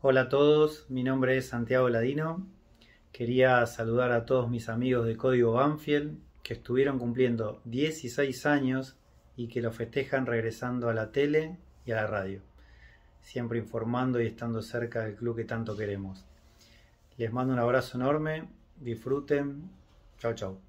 Hola a todos, mi nombre es Santiago Ladino. Quería saludar a todos mis amigos de Código Banfield que estuvieron cumpliendo 16 años y que lo festejan regresando a la tele y a la radio, siempre informando y estando cerca del club que tanto queremos. Les mando un abrazo enorme, disfruten, chao chao.